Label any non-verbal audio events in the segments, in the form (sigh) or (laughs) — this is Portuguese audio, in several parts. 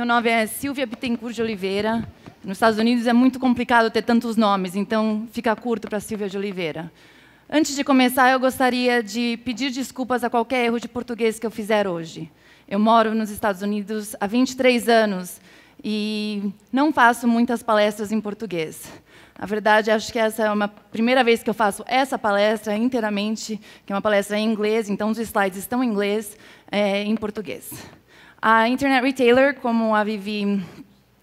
Meu nome é Silvia Bittencourt de Oliveira. Nos Estados Unidos é muito complicado ter tantos nomes, então fica curto para Silvia de Oliveira. Antes de começar, eu gostaria de pedir desculpas a qualquer erro de português que eu fizer hoje. Eu moro nos Estados Unidos há 23 anos e não faço muitas palestras em português. Na verdade, acho que essa é uma primeira vez que eu faço essa palestra inteiramente, que é uma palestra em inglês, então os slides estão em inglês, é, em português. A Internet Retailer, como a Vivi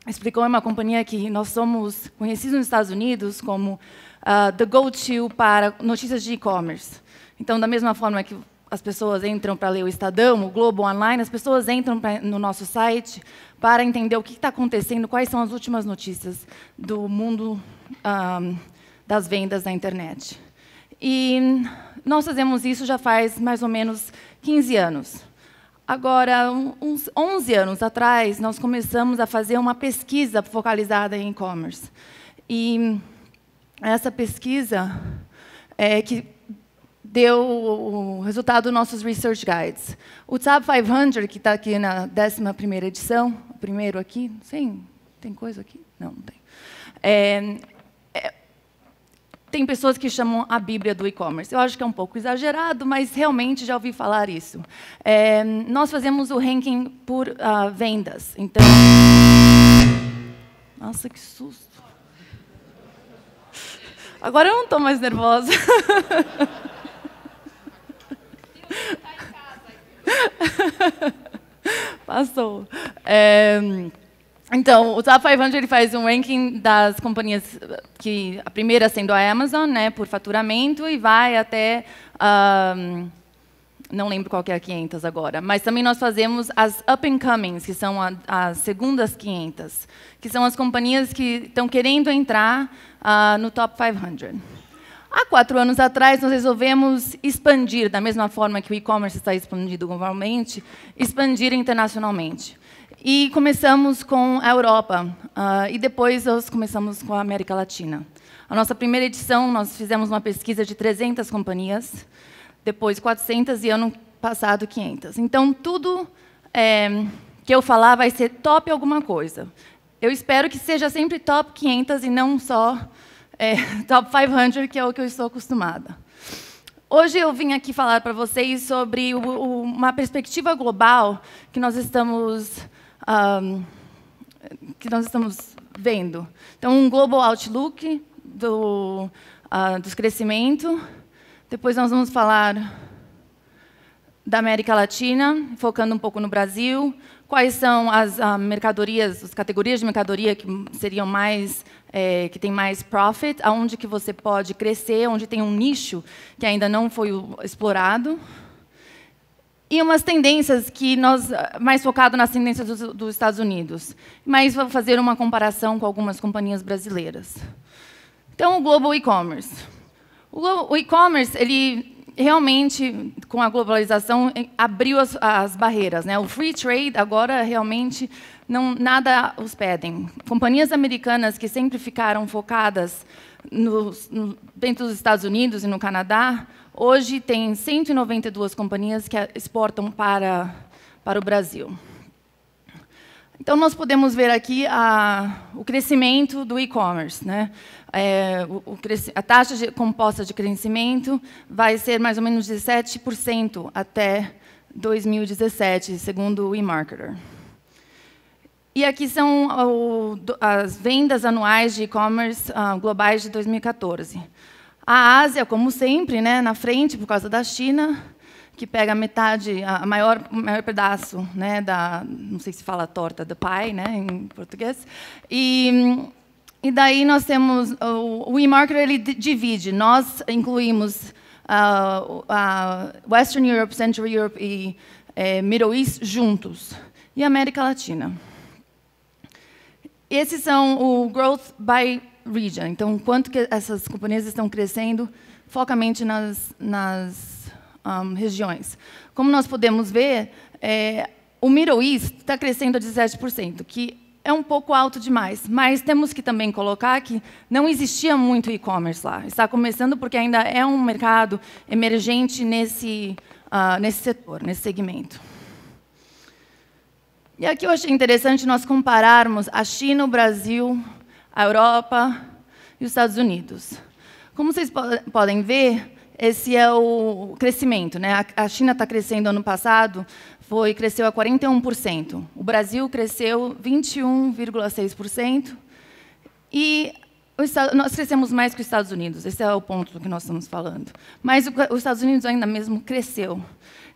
explicou, é uma companhia que nós somos conhecidos nos Estados Unidos como uh, the go-to para notícias de e-commerce. Então, da mesma forma que as pessoas entram para ler o Estadão, o Globo Online, as pessoas entram pra, no nosso site para entender o que está acontecendo, quais são as últimas notícias do mundo um, ah, das vendas na internet. E nós fazemos isso já faz mais ou menos 15 anos. Agora, uns 11 anos atrás, nós começamos a fazer uma pesquisa focalizada em e-commerce. E essa pesquisa é que deu o resultado dos nossos research guides. O Tab 500, que está aqui na 11ª edição, o primeiro aqui, sim, tem coisa aqui? Não, não tem. É, tem pessoas que chamam a Bíblia do e-commerce. Eu acho que é um pouco exagerado, mas realmente já ouvi falar isso. É, nós fazemos o ranking por uh, vendas. Então. Nossa, que susto! Agora eu não estou mais nervosa. Passou. É, então, o Top 500 ele faz um ranking das companhias que a primeira sendo a Amazon, né, por faturamento, e vai até... não lembro qual que é a 500 agora, mas também nós fazemos as up and comings, que são a, as segundas 500, que são as companhias que estão querendo entrar uh, no top 500. Há quatro anos atrás, nós resolvemos expandir, da mesma forma que o e-commerce está expandido globalmente, expandir internacionalmente. E começamos com a Europa, uh, e depois nós começamos com a América Latina. A nossa primeira edição, nós fizemos uma pesquisa de 300 companhias, depois 400 e ano passado 500. Então, tudo é, que eu falar vai ser top alguma coisa. Eu espero que seja sempre top 500 e não só é, (laughs) top 500, que é o que eu estou acostumada. Hoje eu vim aqui falar para vocês sobre o, o, uma perspectiva global que nós estamos um, que nós estamos vendo. Então, um global outlook do, uh, dos crescimento. Depois nós vamos falar da América Latina, focando um pouco no Brasil. Quais são as uh, mercadorias, as categorias de mercadoria que seriam mais, é, que tem mais profit? Aonde que você pode crescer? Onde tem um nicho que ainda não foi explorado? e umas tendências que nós ah, mais focado nas tendências dos, dos, Estados Unidos, mas vou fazer uma comparação com algumas companhias brasileiras. Então, o global e-commerce. O e-commerce, ele realmente, com a globalização, abriu as, as, barreiras. Né? O free trade agora realmente não nada os pedem. Companhias americanas que sempre ficaram focadas no, dentro dos Estados Unidos e no Canadá, Hoje tem 192 companhias que exportam para, para o Brasil. Então, nós podemos ver aqui a, o crescimento do e-commerce. Né? É, o, o, a taxa de, composta de crescimento vai ser mais ou menos 17% até 2017, segundo o eMarketer. E aqui são o, as vendas anuais de e-commerce uh, globais de 2014. A Ásia, como sempre, né, na frente, por causa da China, que pega metade, a maior, maior pedaço né, da, não sei se fala torta, do pie, né, em português. E, e daí nós temos, o, o e ele divide. Nós incluímos uh, uh, Western Europe, Central Europe e uh, Middle East juntos. E América Latina. Esses são o Growth by region. Então, quanto que essas companhias estão crescendo focamente nas, nas um, regiões. Como nós podemos ver, é, o Middle East está crescendo a 17%, que é um pouco alto demais, mas temos que também colocar que não existia muito e-commerce lá. Está começando porque ainda é um mercado emergente nesse, uh, nesse setor, nesse segmento. E aqui eu achei interessante nós compararmos a China, o Brasil, a Europa e os Estados Unidos. Como vocês po podem ver, esse é o crescimento. Né? A, a China está crescendo ano passado, foi, cresceu a 41%. O Brasil cresceu 21,6%. E nós crescemos mais que os Estados Unidos, esse é o ponto do que nós estamos falando. Mas o, os Estados Unidos ainda mesmo cresceu.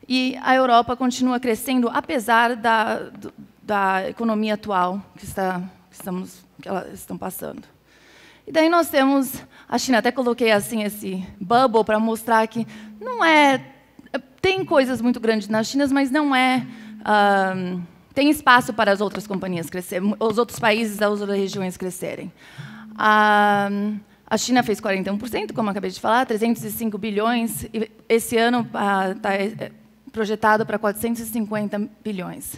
E a Europa continua crescendo, apesar da, da economia atual que, está, que estamos que elas estão passando. E daí nós temos a China, até coloquei assim esse bubble para mostrar que não é, é tem coisas muito grandes na China, mas não é um, tem espaço para as outras companhias crescerem, os outros países, as outras regiões crescerem. Um, a China fez 41%, como acabei de falar, 305 bilhões. E esse ano está ah, é, é projetado para 450 bilhões.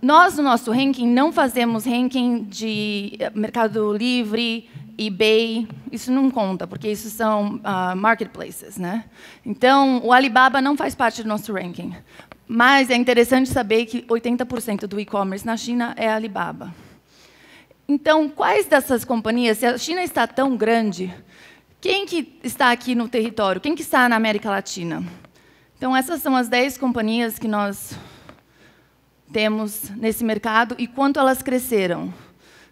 Nós, no nosso ranking, não fazemos ranking de eh, Mercado Livre, eBay, isso não conta, porque isso são uh, marketplaces. Né? Então, o Alibaba não faz parte do nosso ranking. Mas é interessante saber que 80% do e-commerce na China é Alibaba. Então, quais dessas companhias, se a China está tão grande, quem que está aqui no território? Quem que está na América Latina? Então, essas são as 10 companhias que nós temos nesse mercado e quanto elas cresceram.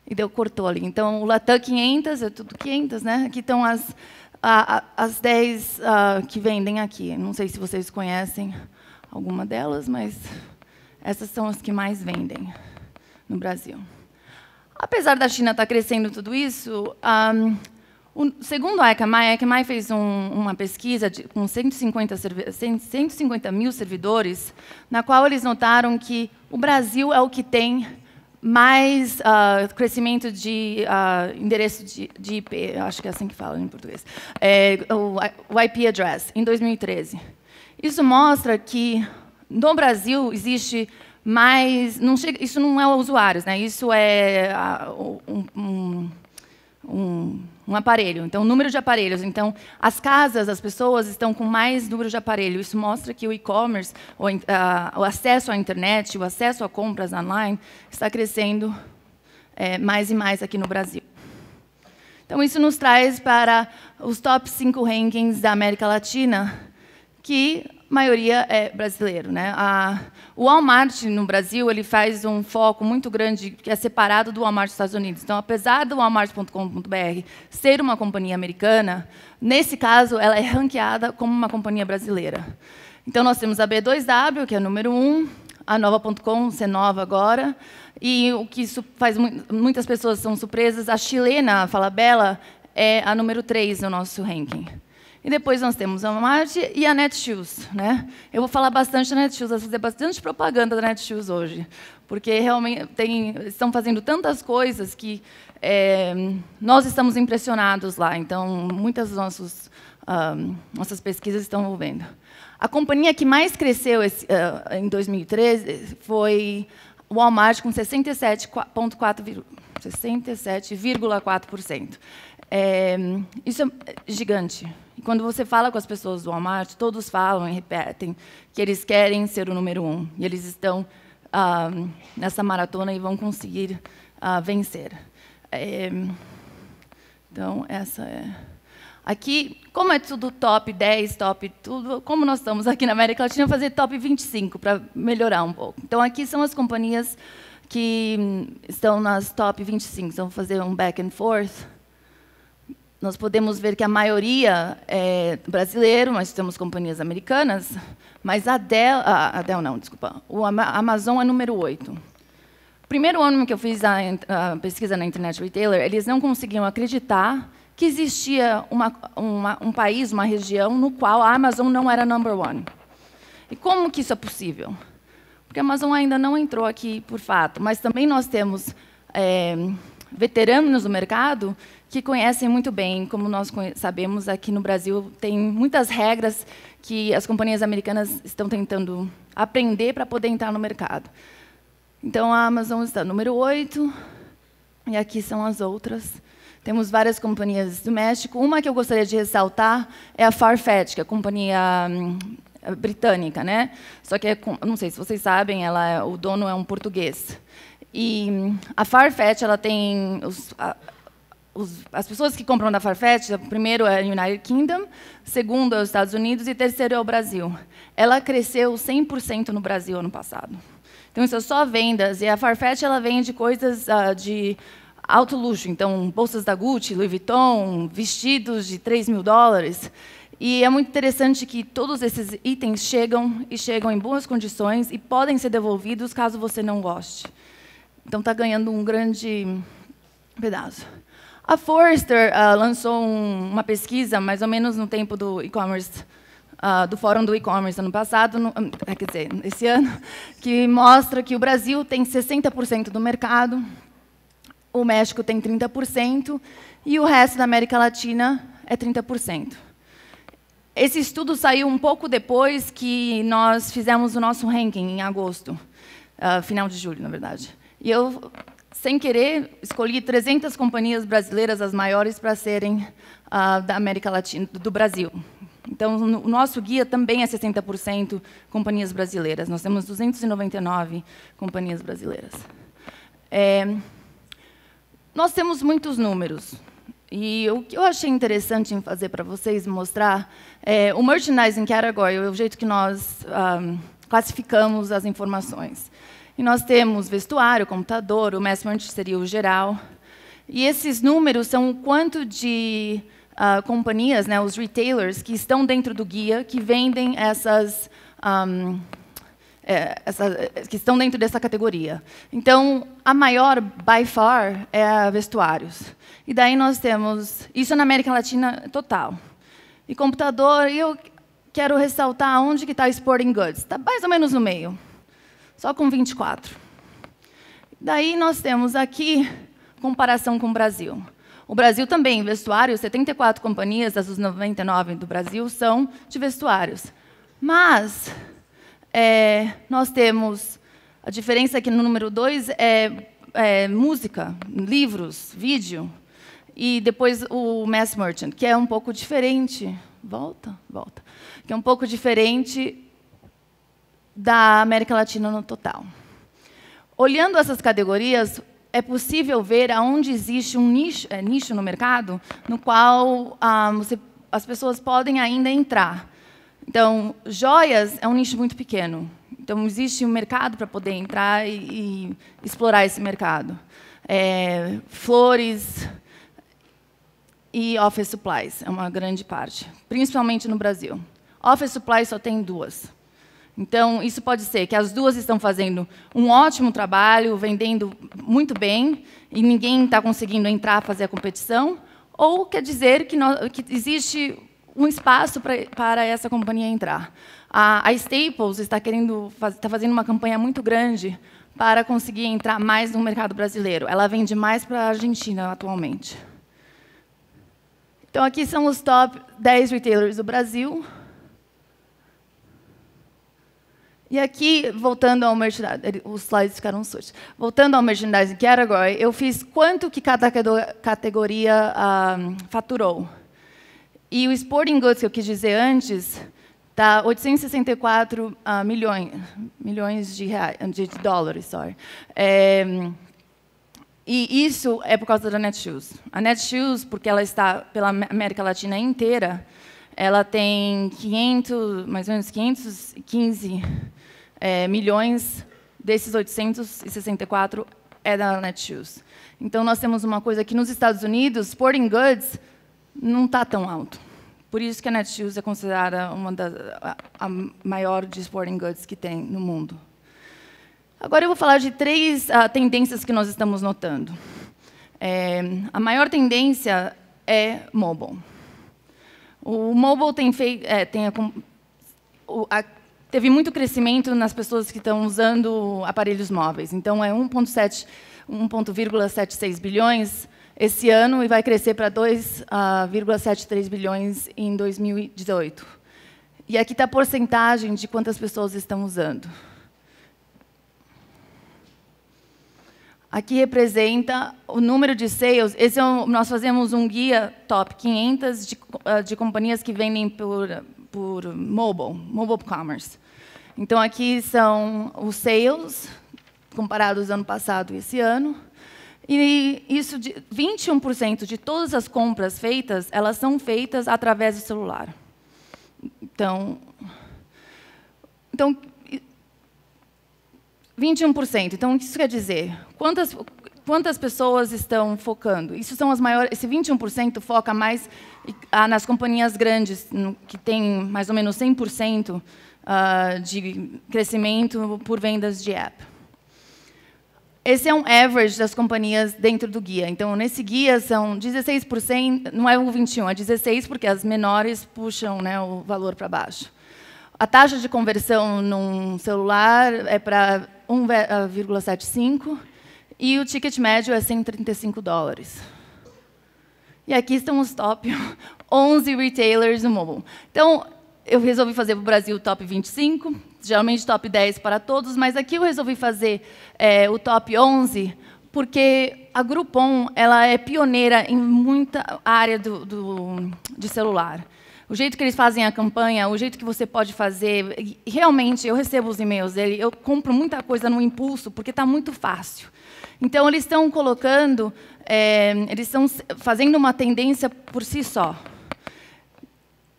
E deu cortou ali. Então, o Latam 500 é tudo 500, né? Aqui estão as, a, a, as 10 uh, ah, que vendem aqui. Não sei se vocês conhecem alguma delas, mas essas são as que mais vendem no Brasil. Apesar da China estar tá crescendo tudo isso, um, o, segundo a é ECMAI, a ECMAI é fez um, uma pesquisa de, com 150, 150 mil servidores, na qual eles notaram que o Brasil é o que tem mais uh, crescimento de uh, endereço de, de, IP, acho que é assim que fala em português, é, o, o, IP address, em 2013. Isso mostra que no Brasil existe mais, não chega, isso não é usuários, né? Isso é uh, um, um, um um aparelho. Então, o número de aparelhos. Então, as casas, as pessoas estão com mais número de aparelhos. Isso mostra que o e-commerce, o, uh, o, acesso à internet, o acesso a compras online, está crescendo é, mais e mais aqui no Brasil. Então, isso nos traz para os top 5 rankings da América Latina, que maioria é brasileiro. Né? A, o Walmart no Brasil ele faz um foco muito grande que é separado do Walmart dos Estados Unidos. Então, apesar do Walmart.com.br ser uma companhia americana, nesse caso ela é ranqueada como uma companhia brasileira. Então, nós temos a B2W, que é o número 1, um, a Nova.com, Cenova agora, e o que isso faz muitas pessoas são surpresas, a chilena, a Falabella, é a número 3 no nosso ranking. E depois nós temos a Walmart e a Netshoes. Né? Eu vou falar bastante da Netshoes, vou fazer bastante propaganda da Netshoes hoje, porque realmente tem, estão fazendo tantas coisas que é, nós estamos impressionados lá. Então, muitas nossos, um, ah, nossas pesquisas estão envolvendo. A companhia que mais cresceu esse, uh, em 2013 foi o Walmart, com 67,4%. 67,4%. É, isso é gigante. quando você fala com as pessoas do Walmart, todos falam e repetem que eles querem ser o número um. E eles estão ah, nessa maratona e vão conseguir ah, vencer. É, então, essa é. Aqui, como é tudo top 10, top tudo, como nós estamos aqui na América Latina, fazer top 25 para melhorar um pouco. Então, aqui são as companhias que hum, estão nas top 25. Então, vou fazer um back and forth nós podemos ver que a maioria é brasileiro, nós temos companhias americanas, mas a Dell, a Dell não, desculpa, o Amazon é número 8. Primeiro ano que eu fiz a, a pesquisa na Internet Retailer, eles não conseguiam acreditar que existia uma, uma, um país, uma região, no qual a Amazon não era number one. E como que isso é possível? Porque a Amazon ainda não entrou aqui por fato, mas também nós temos é, veteranos do mercado que conhecem muito bem. Como nós sabemos, aqui no Brasil tem muitas regras que as companhias americanas estão tentando aprender para poder entrar no mercado. Então, a Amazon está no número 8, e aqui são as outras. Temos várias companhias do México. Uma que eu gostaria de ressaltar é a Farfetch, que é a companhia hum, britânica, né? Só que, é não sei se vocês sabem, ela, é, o dono é um português. E hum, a Farfetch, ela tem os, a, os, as pessoas que compram da Farfetch, primeiro é o United Kingdom, segundo é os Estados Unidos e terceiro é o Brasil. Ela cresceu 100% no Brasil ano passado. Então, isso é só vendas. E a Farfetch ela vende coisas uh, de alto luxo. Então, bolsas da Gucci, Louis Vuitton, vestidos de 3 mil dólares. E é muito interessante que todos esses itens chegam e chegam em boas condições e podem ser devolvidos caso você não goste. Então está ganhando um grande pedaço. A Forrester uh, lançou um, uma pesquisa, mais ou menos no tempo do e-commerce, uh, do Fórum do e-commerce ano passado, no, ah, quer dizer, esse ano, que mostra que o Brasil tem 60% do mercado, o México tem 30% e o resto da América Latina é 30%. Esse estudo saiu um pouco depois que nós fizemos o nosso ranking, em agosto, uh, final de julho, na verdade. E eu, sem querer, escolhi 300 companhias brasileiras, as maiores, para serem uh, da América Latina, do Brasil. Então, o nosso guia também é 60% companhias brasileiras. Nós temos 299 companhias brasileiras. É, nós temos muitos números. E o que eu achei interessante em fazer para vocês mostrar é o merchandising category, o jeito que nós um, ah, classificamos as informações. E nós temos vestuário, computador, o antes seria o geral. E esses números são o quanto de uh, companhias, né, os retailers, que estão dentro do guia, que vendem essas... Um, é, essa, que estão dentro dessa categoria. Então, a maior, by far, é a vestuários. E daí nós temos... Isso na América Latina total. E computador, eu quero ressaltar onde que está Sporting Goods. Está mais ou menos no meio só com 24. Daí nós temos aqui comparação com o Brasil. O Brasil também, vestuário, 74 companhias das 99 do Brasil são de vestuários. Mas é, nós temos a diferença é que no número 2 é, é, música, livros, vídeo, e depois o mass merchant, que é um pouco diferente. Volta, volta. Que é um pouco diferente da América Latina no total. Olhando essas categorias, é possível ver aonde existe um nicho, é, nicho no mercado no qual ah, você, as pessoas podem ainda entrar. Então, joias é um nicho muito pequeno. Então, existe um mercado para poder entrar e, e, explorar esse mercado. É, flores e office supplies é uma grande parte, principalmente no Brasil. Office supplies só tem duas. Então, isso pode ser que as duas estão fazendo um ótimo trabalho, vendendo muito bem, e ninguém está conseguindo entrar fazer a competição, ou quer dizer que, que existe um espaço pra, para essa companhia entrar. A, a Staples está querendo está fazendo uma campanha muito grande para conseguir entrar mais no mercado brasileiro. Ela vende mais para a Argentina atualmente. Então, aqui são os top 10 retailers do Brasil. E aqui, voltando ao merchandising, os slides ficaram sujos. Voltando ao merchandising category, eu fiz quanto que cada categoria um, ah, faturou. E o sporting goods que eu quis dizer antes tá 864 uh, ah, milhões milhões de, reais, de dólares, sorry. É, e isso é por causa da Netshoes. A Netshoes, porque ela está pela América Latina inteira, ela tem 500, mais ou menos 515 é, milhões desses 864 é da Netshoes. Então, nós temos uma coisa que nos Estados Unidos, sporting goods não está tão alto. Por isso que a Netshoes é considerada uma das a, a maior de sporting goods que tem no mundo. Agora eu vou falar de três ah, tendências que nós estamos notando. É, a maior tendência é mobile. O mobile tem feito, é, tem a, o, a, teve muito crescimento nas pessoas que estão usando aparelhos móveis. Então, é 1,76 bilhões esse ano e vai crescer para 2,73 bilhões em 2018. E aqui está a porcentagem de quantas pessoas estão usando. Aqui representa o número de sales. Esse é um, nós fazemos um guia top 500 de, ah, de companhias que vendem por, por mobile, mobile commerce. Então, aqui são os sales, comparados ano passado e esse ano. E isso, de 21% de todas as compras feitas, elas são feitas através do celular. Então, então 21%. Então, o que isso quer dizer? Quantas, quantas pessoas estão focando? Isso são as maiores. Esse 21% foca mais ah, nas companhias grandes, que tem mais ou menos 100% uh, de crescimento por vendas de app. Esse é um average das companhias dentro do guia. Então, nesse guia, são 16%, não é o 21, é 16%, porque as menores puxam né, o valor para baixo. A taxa de conversão num celular é para 1,75 e o ticket médio é 135 dólares. E aqui estão os top 11 (laughs) retailers no mobile. Então, eu resolvi fazer para o Brasil o top 25, geralmente top 10 para todos, mas aqui eu resolvi fazer é, o top 11, porque a Groupon ela é pioneira em muita área do, do, de celular. O jeito que eles fazem a campanha, o jeito que você pode fazer. Realmente, eu recebo os e-mails dele, eu compro muita coisa no impulso, porque está muito fácil. Então, eles estão colocando, é, eles estão fazendo uma tendência por si só.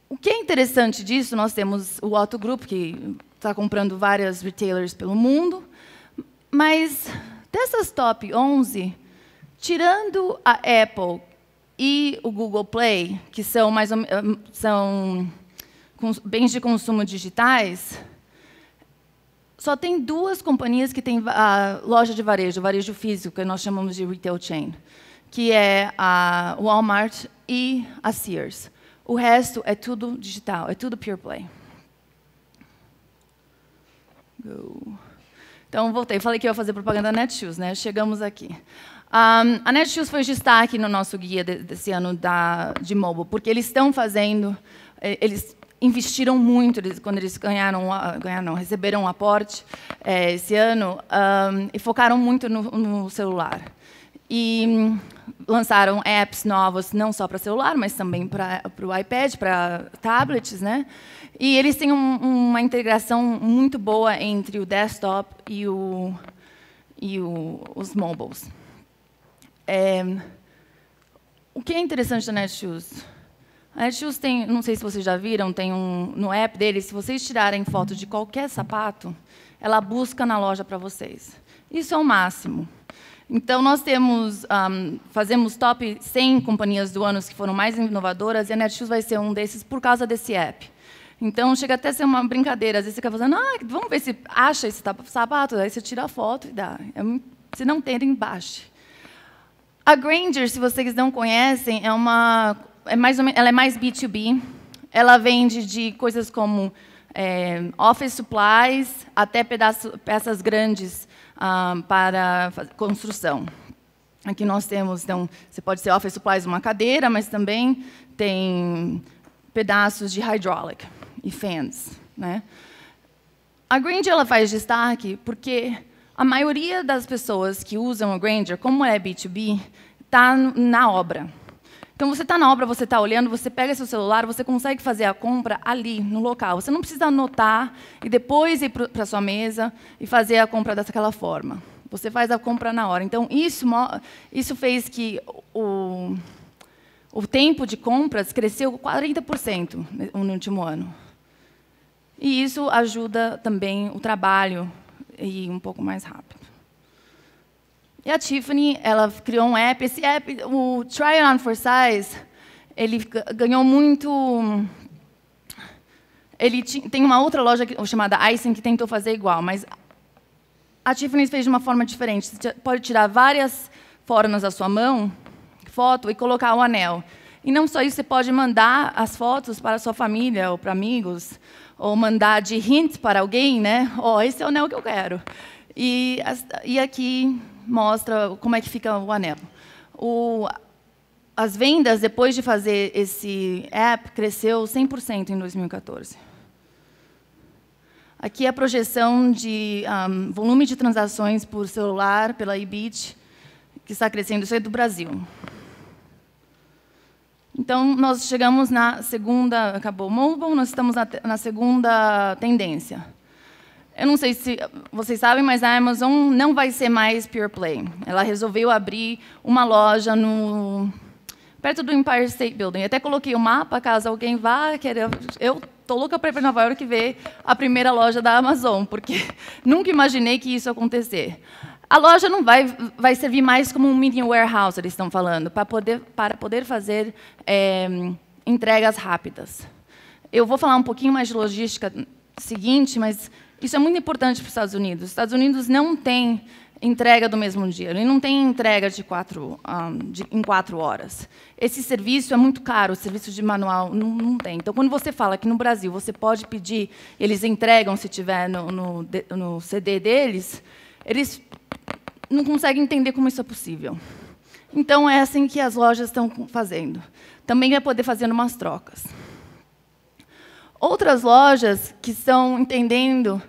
O que é interessante disso, nós temos o Otto Group, que está comprando várias retailers pelo mundo, mas dessas top 11, tirando a Apple e o Google Play, que são, mais ou, hum, são bens de consumo digitais, só tem duas companhias que têm a loja de varejo, varejo físico, que nós chamamos de retail chain, que é a Walmart e a Sears. O resto é tudo digital, é tudo pure play. Go. Então, voltei. Falei que ia fazer propaganda da Netshoes, né? Chegamos aqui. Um, a Netshoes foi destaque no nosso guia de, desse ano da, de mobile, porque eles estão fazendo, eh, eles investiram muito quando eles ganharam, ganharam não, receberam um aporte é, esse ano um, e focaram muito no, no celular. E lançaram apps novos, não só para celular, mas também para o iPad, para tablets, né? E eles têm um, uma integração muito boa entre o desktop e, o, e o, os mobiles. É, o que é interessante da Netshoes? A Netshoes tem, não sei se vocês já viram, tem um no app deles, se vocês tirarem foto de qualquer sapato, ela busca na loja para vocês. Isso é o máximo. Então, nós temos, um, fazemos top 100 companhias do ano que foram mais inovadoras, e a Netshoes vai ser um desses por causa desse app. Então, chega até a ser uma brincadeira. Às vezes, você fica falando, ah, vamos ver se acha esse sapato. Aí você tira a foto e dá. É se não tem, embaixo. A Granger, se vocês não conhecem, é uma, é mais menos, ela é mais B2B. Ela vende de coisas como é, office supplies até pedaço, peças grandes ah, para construção. Aqui nós temos, então, você pode ser office supplies uma cadeira, mas também tem pedaços de hydraulic e fans. Né? A Granger ela faz destaque porque a maioria das pessoas que usam a Granger, como é B2B, está na obra. Então você está na obra, você está olhando, você pega seu celular, você consegue fazer a compra ali, no local. Você não precisa anotar e depois ir para a sua mesa e fazer a compra daquela forma. Você faz a compra na hora. Então isso, isso fez que o, o tempo de compras cresceu 40% no último ano. E isso ajuda também o trabalho e ir um pouco mais rápido. E a Tiffany, ela criou um app. Esse app, o Try On for Size, ele ganhou muito... Ele tem uma outra loja chamada Icing que tentou fazer igual, mas a Tiffany fez de uma forma diferente. Você pode tirar várias formas da sua mão, foto, e colocar o anel. E não só isso, você pode mandar as fotos para a sua família ou para amigos, ou mandar de hint para alguém, né? Ó, oh, esse é o anel que eu quero. E, e aqui mostra como é que fica o anel. O, as vendas, depois de fazer esse app, cresceu 100% em 2014. Aqui é a projeção de um, volume de transações por celular, pela eBit, que está crescendo, isso é do Brasil. Então, nós chegamos na segunda, acabou o mobile, nós estamos na, na segunda tendência. Eu não sei se vocês sabem, mas a Amazon não vai ser mais pure play. Ela resolveu abrir uma loja no perto do Empire State Building. Eu até coloquei o um mapa, caso alguém vá querer. Eu tô louca para ir para Nova York ver a primeira loja da Amazon, porque (laughs) nunca imaginei que isso acontecer. A loja não vai, vai servir mais como um mini warehouse, eles estão falando, para poder, para poder fazer é, entregas rápidas. Eu vou falar um pouquinho mais de logística seguinte, mas isso é muito importante para os Estados Unidos. Os Estados Unidos não tem entrega do mesmo dia, ele não tem entrega de quatro, um, de, em quatro horas. Esse serviço é muito caro, o serviço de manual não, não, tem. Então, quando você fala que no Brasil você pode pedir, eles entregam se tiver no, no, no CD deles, eles não conseguem entender como isso é possível. Então, é assim que as lojas estão fazendo. Também vai é poder fazer umas trocas. Outras lojas que estão entendendo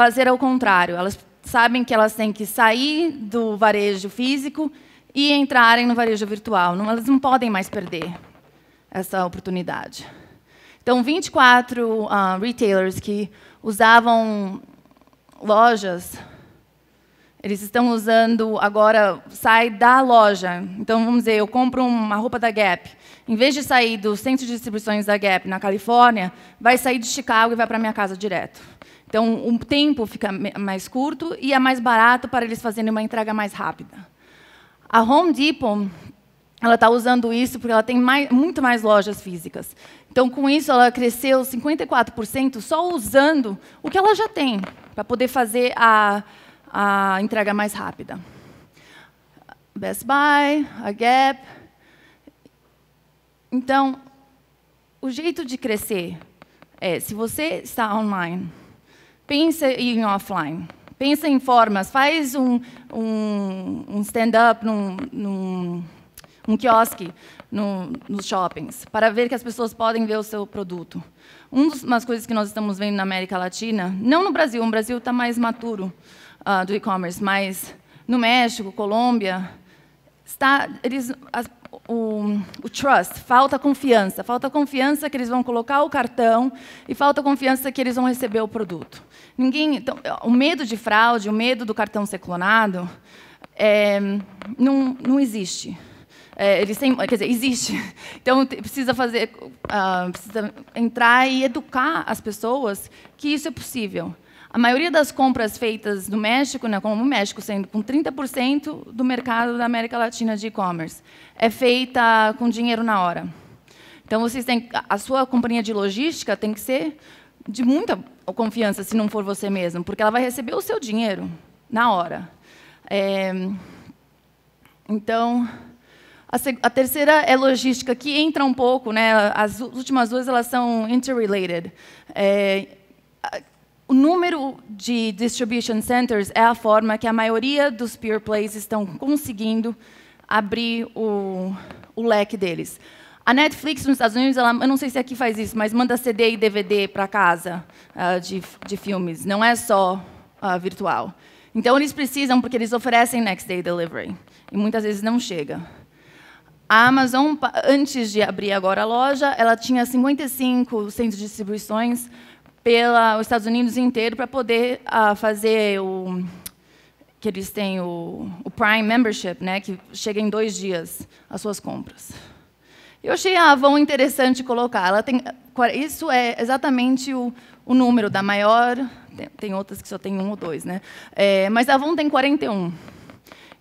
fazer ao contrário. Elas sabem que elas têm que sair do varejo físico e entrarem no varejo virtual. Não, elas não podem mais perder essa oportunidade. Então, 24 uh, ah, retailers que usavam lojas, eles estão usando agora, sai da loja. Então, vamos dizer, eu compro uma roupa da Gap. Em vez de sair do centro de distribuições da Gap na Califórnia, vai sair de Chicago e vai para minha casa direto. Então, o tempo fica mais curto e é mais barato para eles fazerem uma entrega mais rápida. A Home Depot ela está usando isso porque ela tem mais, muito mais lojas físicas. Então, com isso, ela cresceu 54% só usando o que ela já tem para poder fazer a, a entrega mais rápida. Best Buy, a Gap. Então, o jeito de crescer é se você está online Pensa em offline. Pensa em formas. Faz um, um, um stand-up num, num um quiosque no, nos shoppings, para ver que as pessoas podem ver o seu produto. Uma das coisas que nós estamos vendo na América Latina, não no Brasil, o Brasil está mais maturo uh, do e-commerce, mas no México, Colômbia, está, eles, as, o, o, trust, falta confiança. Falta confiança que eles vão colocar o cartão e falta confiança que eles vão receber o produto. Ninguém, então, o medo de fraude, o medo do cartão ser clonado, é, não, não existe. É, eles têm, quer dizer, existe. (laughs) Então precisa fazer, uh, precisa entrar e educar as pessoas que isso é possível. A maioria das compras feitas no México, né, como o México sendo com 30% do mercado da América Latina de e-commerce, é feita com dinheiro na hora. Então, vocês têm, a sua companhia de logística tem que ser de muita confiança, se não for você mesmo, porque ela vai receber o seu dinheiro na hora. É, então, a, terceira é logística, que entra um pouco, né? As últimas duas elas são interrelated. É, o número de distribution centers é a forma que a maioria dos pure plays estão conseguindo abrir o, o leque deles. A Netflix nos Estados Unidos, ela, eu não sei se aqui faz isso, mas manda CD e DVD para casa uh, de, de filmes, não é só uh, virtual. Então eles precisam, porque eles oferecem next day delivery, e muitas vezes não chega. A Amazon, antes de abrir agora a loja, ela tinha 55 centros de distribuições, pelos Estados Unidos inteiro para poder uh, fazer o que eles têm o, o, Prime Membership, né, que chega em dois dias as suas compras. Eu achei a Avon interessante colocar. Ela tem, isso é exatamente o, o número da maior. Tem outras que só tem um ou dois, né? É, mas a Avon tem 41.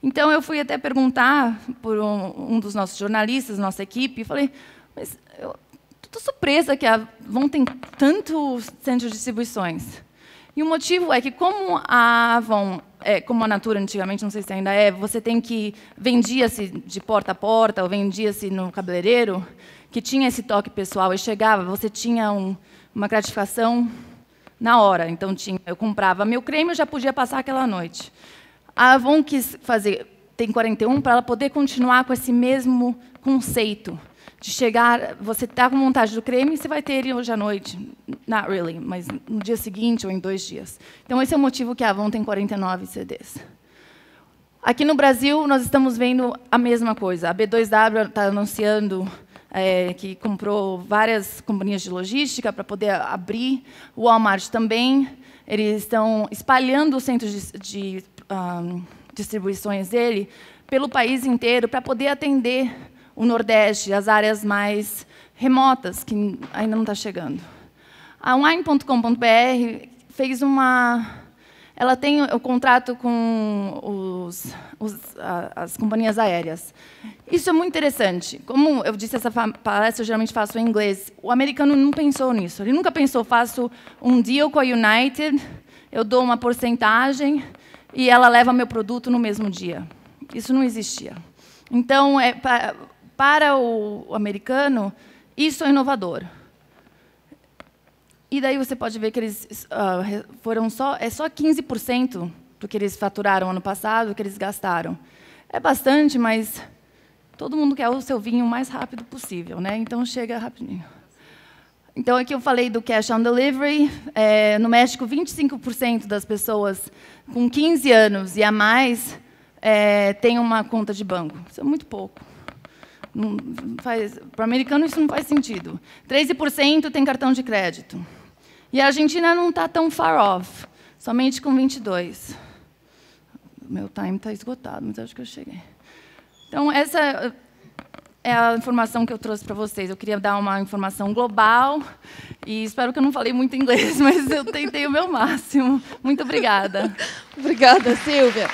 Então eu fui até perguntar por um, um dos nossos jornalistas, nossa equipe, e falei: mas Estou surpresa que a Avon tem tantos centros de distribuições. E o motivo é que, como a Avon, é, como a Natura antigamente, não sei se ainda é, você tem que vendia-se de porta a porta ou vendia-se no cabeleireiro, que tinha esse toque pessoal e chegava, você tinha um, uma gratificação na hora. Então tinha, eu comprava meu creme, eu já podia passar aquela noite. A Avon quis fazer, tem 41 para ela poder continuar com esse mesmo conceito de chegar, você está com vontade do creme, você vai ter ele hoje à noite. Not really, mas no dia seguinte ou em dois dias. Então, esse é o motivo que a Avon tem 49 CDs. Aqui no Brasil, nós estamos vendo a mesma coisa. A B2W está anunciando é, que comprou várias companhias de logística para poder abrir. O Walmart também. Eles estão espalhando os centros de, de um, distribuições dele pelo país inteiro para poder atender o Nordeste, as áreas mais remotas, que ainda não está chegando. A online.com.br fez uma... Ela tem o contrato com os, os, as companhias aéreas. Isso é muito interessante. Como eu disse, essa palestra eu geralmente faço em inglês. O americano não pensou nisso. Ele nunca pensou, faço um deal com a United, eu dou uma porcentagem e ela leva meu produto no mesmo dia. Isso não existia. Então, é, para o americano, isso é inovador. E daí você pode ver que eles uh, foram só é só 15% do que eles faturaram ano passado, do que eles gastaram. É bastante, mas todo mundo quer o seu vinho o mais rápido possível, né? Então chega rapidinho. Então aqui eu falei do cash on delivery. É, no México, 25% das pessoas com 15 anos e a mais é, têm uma conta de banco. Isso é muito pouco. Para o americano isso não faz sentido. 13% tem cartão de crédito. E a Argentina não está tão far off, somente com 22%. Meu time está esgotado, mas acho que eu cheguei. Então, essa é a informação que eu trouxe para vocês. Eu queria dar uma informação global e espero que eu não falei muito inglês, (laughs) mas eu tentei o meu máximo. Muito obrigada. (laughs) obrigada, Silvia.